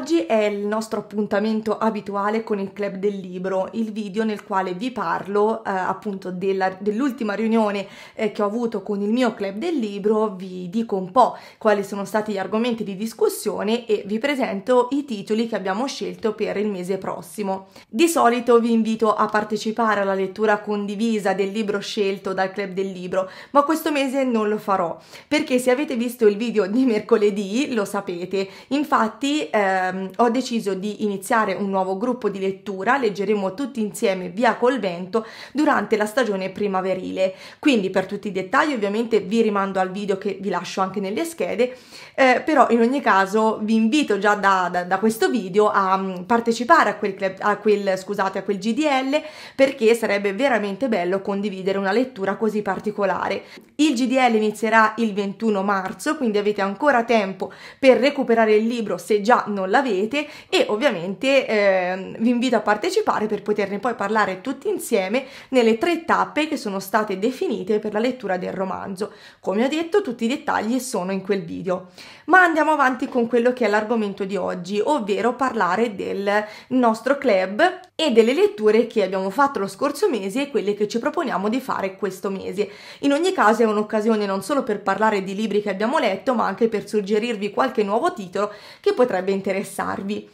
Oggi è il nostro appuntamento abituale con il Club del Libro, il video nel quale vi parlo eh, appunto dell'ultima riunione eh, che ho avuto con il mio Club del Libro, vi dico un po' quali sono stati gli argomenti di discussione e vi presento i titoli che abbiamo scelto per il mese prossimo. Di solito vi invito a partecipare alla lettura condivisa del libro scelto dal Club del Libro, ma questo mese non lo farò perché se avete visto il video di mercoledì lo sapete, infatti eh, ehm, ho deciso di iniziare un nuovo gruppo di lettura, leggeremo tutti insieme Via col vento durante la stagione primaverile. Quindi per tutti i dettagli ovviamente vi rimando al video che vi lascio anche nelle schede, eh, però in ogni caso vi invito già da, da, da questo video a mm, partecipare a quel, club, a quel, scusate, a quel GDL perché sarebbe veramente bello condividere una lettura così particolare. Il GDL inizierà il 21 marzo, quindi avete ancora tempo per recuperare il libro se già non l'avete e ovviamente eh, vi invito a partecipare per poterne poi parlare tutti insieme nelle tre tappe che sono state definite per la lettura del romanzo. Come ho detto tutti i dettagli sono in quel video. Ma andiamo avanti con quello che è l'argomento di oggi, ovvero parlare del nostro club e delle letture che abbiamo fatto lo scorso mese e quelle che ci proponiamo di fare questo mese. In ogni caso è un'occasione non solo per parlare di libri che abbiamo letto, ma anche per suggerirvi qualche nuovo titolo che potrebbe interessarvi.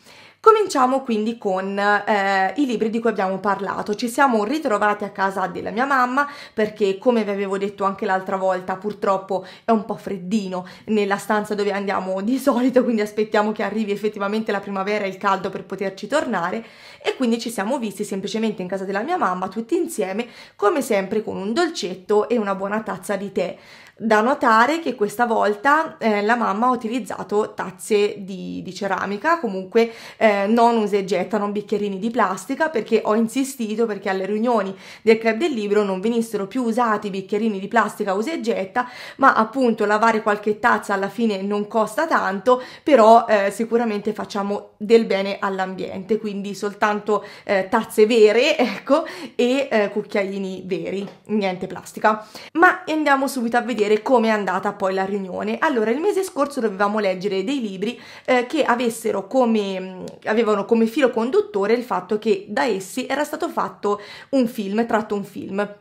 Cominciamo quindi con eh, i libri di cui abbiamo parlato. Ci siamo ritrovati a casa della mia mamma perché, come vi avevo detto anche l'altra volta, purtroppo è un po' freddino nella stanza dove andiamo di solito, quindi aspettiamo che arrivi effettivamente la primavera e il caldo per poterci tornare e quindi ci siamo visti semplicemente in casa della mia mamma tutti insieme, come sempre con un dolcetto e una buona tazza di tè. Da notare che questa volta eh, la mamma ha utilizzato tazze di, di ceramica, comunque eh, non usa e getta, non bicchierini di plastica, perché ho insistito perché alle riunioni del club del libro non venissero più usati bicchierini di plastica usa e getta, ma appunto lavare qualche tazza alla fine non costa tanto, però eh, sicuramente facciamo del bene all'ambiente, quindi soltanto eh, tazze vere, ecco, e eh, cucchiaini veri, niente plastica. Ma andiamo subito a vedere vedere come è andata poi la riunione. Allora, il mese scorso dovevamo leggere dei libri eh, che avessero come, mm, avevano come filo conduttore il fatto che da essi era stato fatto un film, tratto un film.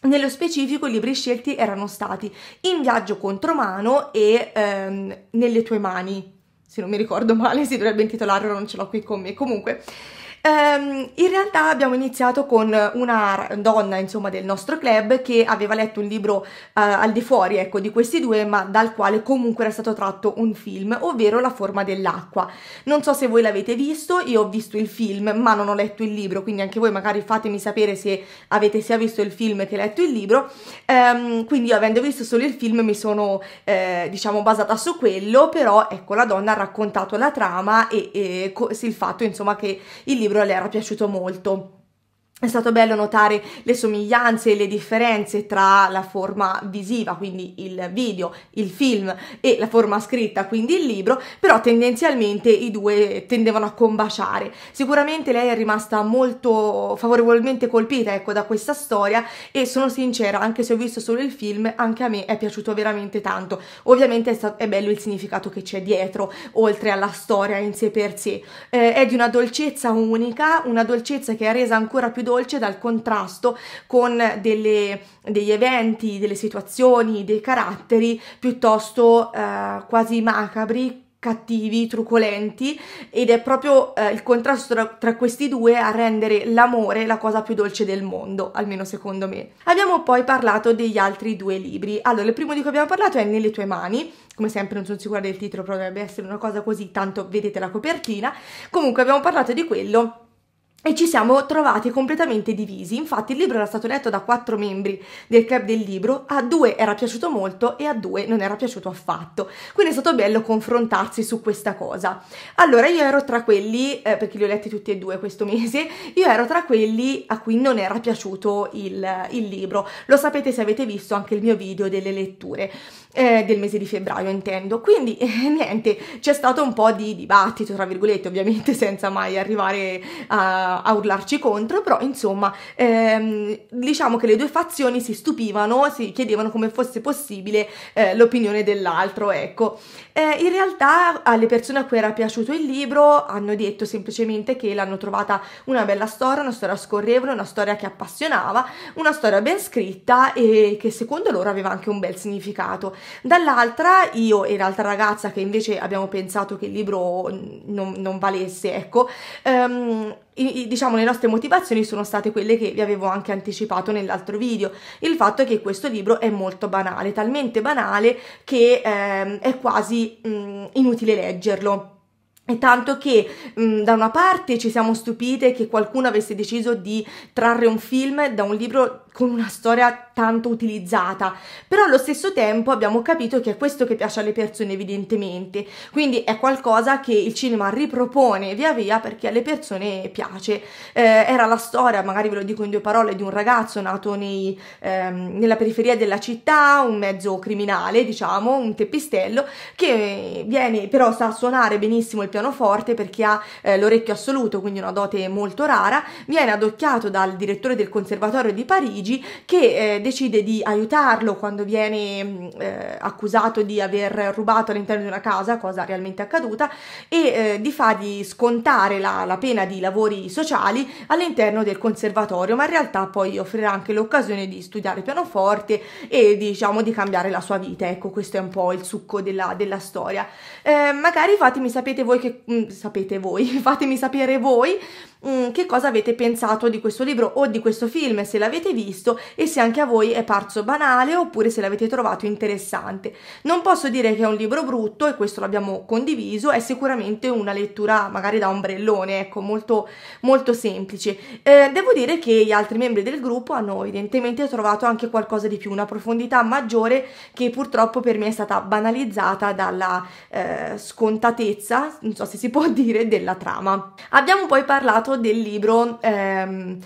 Nello specifico i libri scelti erano stati In viaggio contro mano e ehm, Nelle tue mani. Se non mi ricordo male si dovrebbe intitolarlo, non ce l'ho qui con me. Comunque, Um, in realtà abbiamo iniziato con una donna, insomma, del nostro club che aveva letto un libro uh, al di fuori, ecco, di questi due, ma dal quale comunque era stato tratto un film, ovvero La forma dell'acqua. Non so se voi l'avete visto, io ho visto il film, ma non ho letto il libro, quindi anche voi magari fatemi sapere se avete sia visto il film che letto il libro. Um, quindi io avendo visto solo il film mi sono, eh, diciamo, basata su quello, però ecco, la donna ha raccontato la trama e, e il fatto, insomma, che il libro sicuro le era piaciuto molto. È stato bello notare le somiglianze e le differenze tra la forma visiva, quindi il video, il film, e la forma scritta, quindi il libro, però tendenzialmente i due tendevano a combaciare. Sicuramente lei è rimasta molto favorevolmente colpita ecco, da questa storia e sono sincera, anche se ho visto solo il film, anche a me è piaciuto veramente tanto. Ovviamente è, stato, è bello il significato che c'è dietro, oltre alla storia in sé per sé. Eh, è di una dolcezza unica, una dolcezza che ha resa ancora più dolce dal contrasto con delle, degli eventi, delle situazioni, dei caratteri piuttosto eh, quasi macabri cattivi, truculenti ed è proprio eh, il contrasto tra, tra, questi due a rendere l'amore la cosa più dolce del mondo, almeno secondo me. Abbiamo poi parlato degli altri due libri. Allora, il primo di cui abbiamo parlato è Nelle tue mani, come sempre non sono sicura del titolo, però dovrebbe essere una cosa così, tanto vedete la copertina. Comunque abbiamo parlato di quello e ci siamo trovati completamente divisi. Infatti il libro era stato letto da quattro membri del club del libro, a due era piaciuto molto e a due non era piaciuto affatto. Quindi è stato bello confrontarsi su questa cosa. Allora io ero tra quelli, eh, perché li ho letti tutti e due questo mese, io ero tra quelli a cui non era piaciuto il, il libro. Lo sapete se avete visto anche il mio video delle letture. Eh, del mese di febbraio intendo quindi eh, niente c'è stato un po' di dibattito tra virgolette ovviamente senza mai arrivare a a urlarci contro, però insomma ehm, diciamo che le due fazioni si stupivano, si chiedevano come fosse possibile eh, l'opinione dell'altro, ecco. Eh, in realtà alle persone a cui era piaciuto il libro hanno detto semplicemente che l'hanno trovata una bella storia, una storia scorrevole, una storia che appassionava, una storia ben scritta e che secondo loro aveva anche un bel significato. Dall'altra io e l'altra ragazza che invece abbiamo pensato che il libro mm, non, non valesse, ecco, ehm, i, i, diciamo le nostre motivazioni sono state quelle che vi avevo anche anticipato nell'altro video il fatto è che questo libro è molto banale talmente banale che ehm, è quasi mh, mm, inutile leggerlo e tanto che mh, mm, da una parte ci siamo stupite che qualcuno avesse deciso di trarre un film da un libro con una storia tanto utilizzata, però allo stesso tempo abbiamo capito che è questo che piace alle persone evidentemente, quindi è qualcosa che il cinema ripropone via via perché alle persone piace. Eh, era la storia, magari ve lo dico in due parole, di un ragazzo nato nei, ehm, nella periferia della città, un mezzo criminale diciamo, un teppistello, che viene però sa suonare benissimo il pianoforte perché ha eh, l'orecchio assoluto, quindi una dote molto rara, viene adocchiato dal direttore del conservatorio di Parigi, Luigi che eh, decide di aiutarlo quando viene mm, eh, accusato di aver rubato all'interno di una casa, cosa realmente accaduta, e eh, di fargli scontare la, la pena di lavori sociali all'interno del conservatorio, ma in realtà poi offrirà anche l'occasione di studiare pianoforte e diciamo di cambiare la sua vita. Ecco, questo è un po' il succo della, della storia. Eh, magari fatemi sapere voi che mh, mm, sapete voi, fatemi sapere voi mh, mm, che cosa avete pensato di questo libro o di questo film, se l'avete visto e se anche a voi è parso banale oppure se l'avete trovato interessante. Non posso dire che è un libro brutto e questo l'abbiamo condiviso, è sicuramente una lettura magari da ombrellone, ecco, molto, molto semplice. Eh, devo dire che gli altri membri del gruppo hanno evidentemente trovato anche qualcosa di più, una profondità maggiore che purtroppo per me è stata banalizzata dalla eh, scontatezza, non so se si può dire, della trama. Abbiamo poi parlato del libro ehm,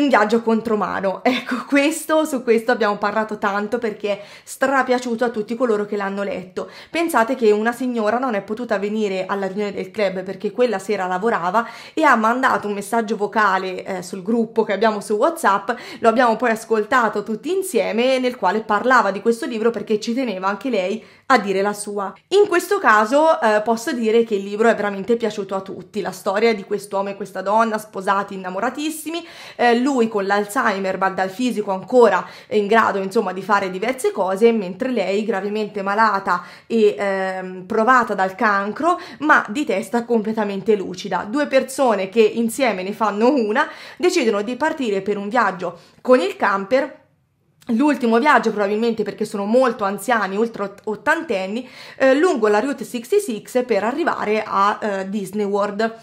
in viaggio contro mano. Ecco, questo, su questo abbiamo parlato tanto perché è strapiaciuto a tutti coloro che l'hanno letto. Pensate che una signora non è potuta venire alla riunione del club perché quella sera lavorava e ha mandato un messaggio vocale eh, sul gruppo che abbiamo su WhatsApp, lo abbiamo poi ascoltato tutti insieme nel quale parlava di questo libro perché ci teneva anche lei a dire la sua. In questo caso eh, posso dire che il libro è veramente piaciuto a tutti, la storia di quest'uomo e questa donna sposati, innamoratissimi, eh, lui con l'Alzheimer ma dal fisico ancora in grado insomma di fare diverse cose mentre lei gravemente malata e ehm, provata dal cancro ma di testa completamente lucida due persone che insieme ne fanno una decidono di partire per un viaggio con il camper l'ultimo viaggio probabilmente perché sono molto anziani, oltre ottantenni, eh, lungo la Route 66 per arrivare a eh, Disney World.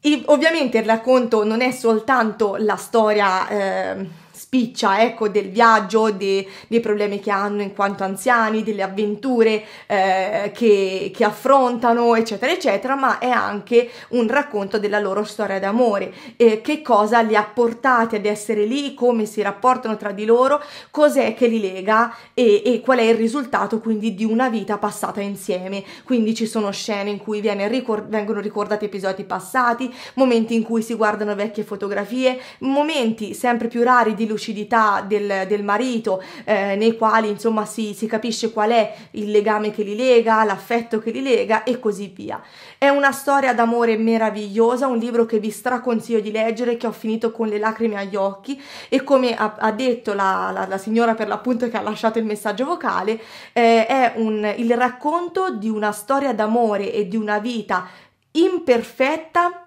E ovviamente il racconto non è soltanto la storia... Eh, spiccia, ecco, del viaggio, de, dei problemi che hanno in quanto anziani, delle avventure eh, che, che affrontano, eccetera, eccetera, ma è anche un racconto della loro storia d'amore, eh, che cosa li ha portati ad essere lì, come si rapportano tra di loro, cos'è che li lega e, e qual è il risultato quindi di una vita passata insieme. Quindi ci sono scene in cui ricor vengono ricordati episodi passati, momenti in cui si guardano vecchie fotografie, momenti sempre più rari di lucidità lucidità del, del marito, eh, nei quali insomma si, si, capisce qual è il legame che li lega, l'affetto che li lega e così via. È una storia d'amore meravigliosa, un libro che vi straconsiglio di leggere, che ho finito con le lacrime agli occhi e come ha, ha detto la, la, la, signora per l'appunto che ha lasciato il messaggio vocale, eh, è un, il racconto di una storia d'amore e di una vita imperfetta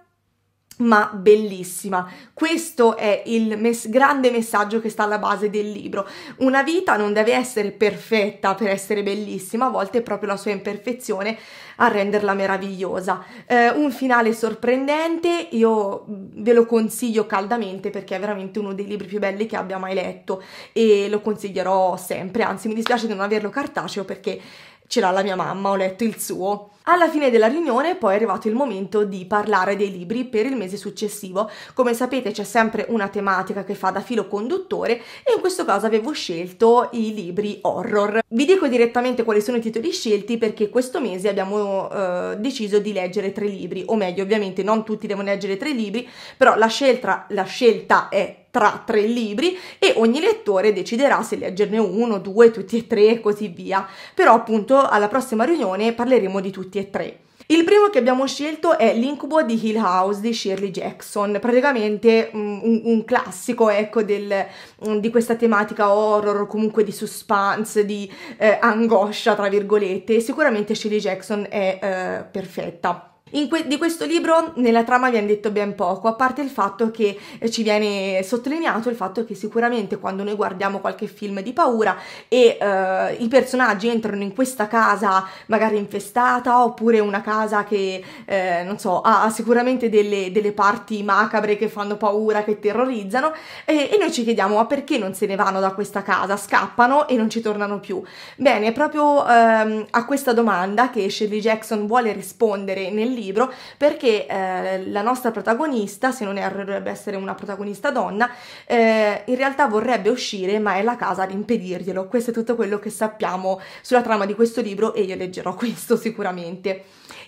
ma bellissima. Questo è il mes grande messaggio che sta alla base del libro. Una vita non deve essere perfetta per essere bellissima, a volte è proprio la sua imperfezione a renderla meravigliosa. Eh, un finale sorprendente, io ve lo consiglio caldamente perché è veramente uno dei libri più belli che abbia mai letto e lo consiglierò sempre, anzi mi dispiace di non averlo cartaceo perché ce l'ha la mia mamma, ho letto il suo alla fine della riunione poi è arrivato il momento di parlare dei libri per il mese successivo. Come sapete c'è sempre una tematica che fa da filo conduttore e in questo caso avevo scelto i libri horror. Vi dico direttamente quali sono i titoli scelti perché questo mese abbiamo eh, deciso di leggere tre libri, o meglio ovviamente non tutti devono leggere tre libri, però la scelta, la scelta è tra tre libri e ogni lettore deciderà se leggerne uno, due, tutti e tre e così via. Però appunto alla prossima riunione parleremo di tutti tutti e tre. Il primo che abbiamo scelto è L'incubo di Hill House di Shirley Jackson, praticamente mm, un, un classico ecco, del, mm, di questa tematica horror, o comunque di suspense, di eh, angoscia, tra virgolette. Sicuramente Shirley Jackson è eh, perfetta. Que- di questo libro nella trama viene detto ben poco, a parte il fatto che eh, ci viene sottolineato il fatto che sicuramente quando noi guardiamo qualche film di paura e eh, i personaggi entrano in questa casa magari infestata oppure una casa che, eh, non so, ha, sicuramente delle, delle, parti macabre che fanno paura, che terrorizzano e, e noi ci chiediamo ma perché non se ne vanno da questa casa, scappano e non ci tornano più? Bene, è proprio ehm, a questa domanda che Shirley Jackson vuole rispondere nel libro libro perché eh, la nostra protagonista, se non erro dovrebbe essere una protagonista donna, eh, in realtà vorrebbe uscire ma è la casa ad impedirglielo. Questo è tutto quello che sappiamo sulla trama di questo libro e io leggerò questo sicuramente.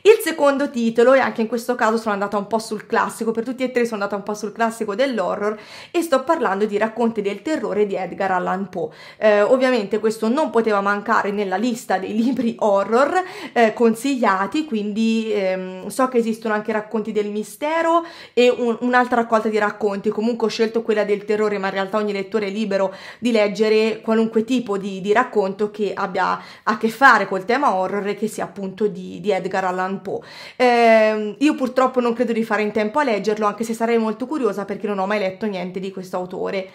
Il secondo titolo, e anche in questo caso sono andata un po' sul classico, per tutti e tre sono andata un po' sul classico dell'horror e sto parlando di Racconti del terrore di Edgar Allan Poe. Eh, ovviamente questo non poteva mancare nella lista dei libri horror eh, consigliati, quindi ehm, Mm, so che esistono anche racconti del mistero e un, un'altra raccolta di racconti, comunque ho scelto quella del terrore, ma in realtà ogni lettore è libero di leggere qualunque tipo di, di racconto che abbia a che fare col tema horror e che sia appunto di, di Edgar Allan Poe. Eh, io purtroppo non credo di fare in tempo a leggerlo, anche se sarei molto curiosa perché non ho mai letto niente di questo autore.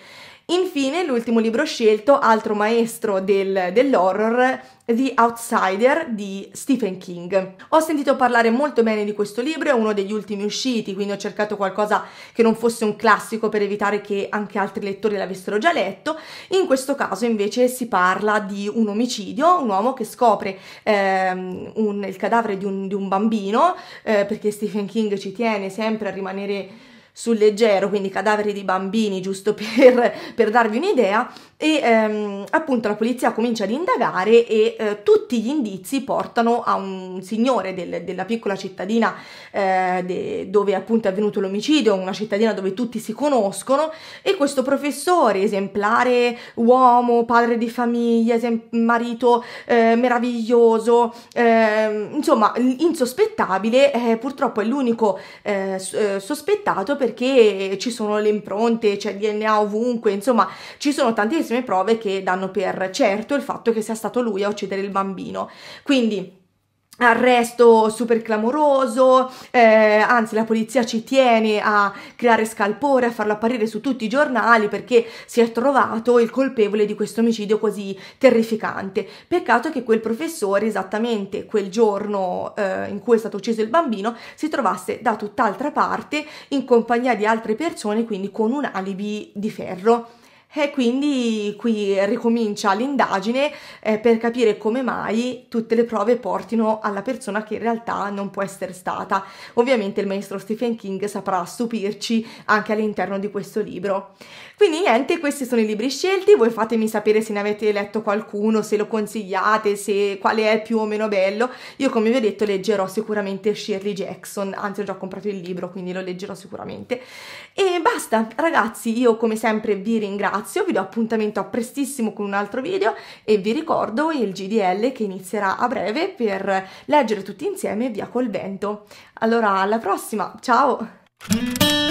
Infine, l'ultimo libro scelto, altro maestro del, dell'horror, The Outsider di Stephen King. Ho sentito parlare molto bene di questo libro, è uno degli ultimi usciti, quindi ho cercato qualcosa che non fosse un classico per evitare che anche altri lettori l'avessero già letto. In questo caso invece si parla di un omicidio, un uomo che scopre ehm, un, il cadavere di un, di un bambino, eh, perché Stephen King ci tiene sempre a rimanere sul leggero, quindi cadaveri di bambini, giusto per, per darvi un'idea, e ehm, appunto la polizia comincia ad indagare e eh, tutti gli indizi portano a un signore del, della piccola cittadina eh, de, dove appunto è avvenuto l'omicidio, una cittadina dove tutti si conoscono e questo professore esemplare, uomo, padre di famiglia, marito eh, meraviglioso, ehm, insomma insospettabile, eh, purtroppo è l'unico eh, eh, sospettato per perché ci sono le impronte, c'è il DNA ovunque, insomma ci sono tantissime prove che danno per certo il fatto che sia stato lui a uccidere il bambino. Quindi arresto super clamoroso, eh, anzi la polizia ci tiene a creare scalpore, a farlo apparire su tutti i giornali perché si è trovato il colpevole di questo omicidio così terrificante. Peccato che quel professore esattamente quel giorno eh, in cui è stato ucciso il bambino si trovasse da tutt'altra parte in compagnia di altre persone, quindi con un alibi di ferro. E quindi qui ricomincia l'indagine eh, per capire come mai tutte le prove portino alla persona che in realtà non può essere stata. Ovviamente il maestro Stephen King saprà stupirci anche all'interno di questo libro. Quindi niente, questi sono i libri scelti, voi fatemi sapere se ne avete letto qualcuno, se lo consigliate, se quale è più o meno bello. Io come vi ho detto leggerò sicuramente Shirley Jackson, anzi ho già comprato il libro quindi lo leggerò sicuramente. E basta ragazzi, io come sempre vi ringrazio ringrazio, vi do appuntamento a prestissimo con un altro video e vi ricordo il GDL che inizierà a breve per leggere tutti insieme Via col vento. Allora, alla prossima, ciao!